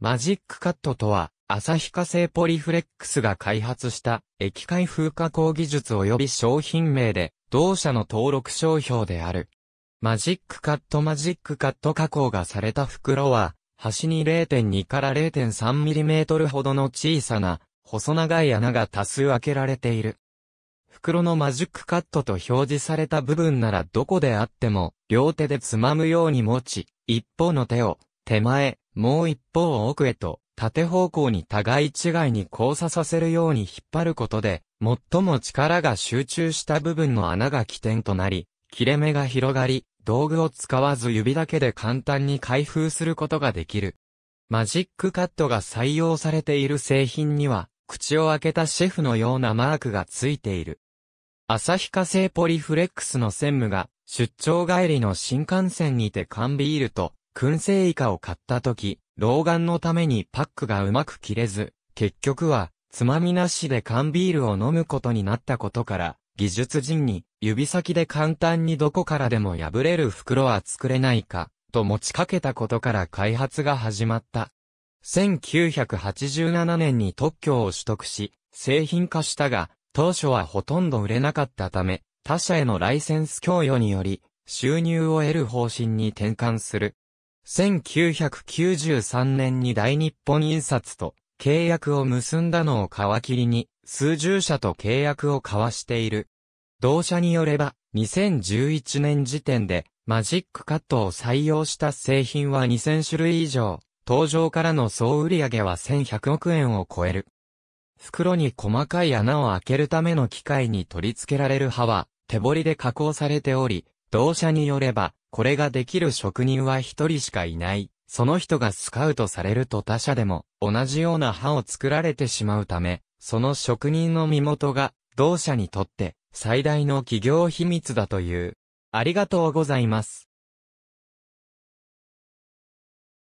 マジックカットとは、ヒ化製ポリフレックスが開発した液解風加工技術及び商品名で、同社の登録商標である。マジックカットマジックカット加工がされた袋は、端に0.2から0.3ミリメートルほどの小さな、細長い穴が多数開けられている。袋のマジックカットと表示された部分ならどこであっても、両手でつまむように持ち、一方の手を、手前、もう一方を奥へと、縦方向に互い違いに交差させるように引っ張ることで、最も力が集中した部分の穴が起点となり、切れ目が広がり、道具を使わず指だけで簡単に開封することができる。マジックカットが採用されている製品には、口を開けたシェフのようなマークがついている。旭化成ポリフレックスの専務が、出張帰りの新幹線にて缶ビールと燻製イカを買った時、老眼のためにパックがうまく切れず、結局は、つまみなしで缶ビールを飲むことになったことから、技術人に、指先で簡単にどこからでも破れる袋は作れないか、と持ちかけたことから開発が始まった。1987年に特許を取得し、製品化したが、当初はほとんど売れなかったため、他社へのライセンス供与により、収入を得る方針に転換する1993年に大日本印刷と契約を結んだのを皮切りに、数十社と契約を交わしている。同社によれば、2011年時点で、マジックカットを採用した製品は2000種類以上、登場からの総売上は1100億円を超える。袋に細かい穴を開けるための機械に取り付けられる刃は、手彫りで加工されており、同社によれば、これができる職人は一人しかいない。その人がスカウトされると他社でも同じような刃を作られてしまうため、その職人の身元が同社にとって最大の企業秘密だという。ありがとうございます。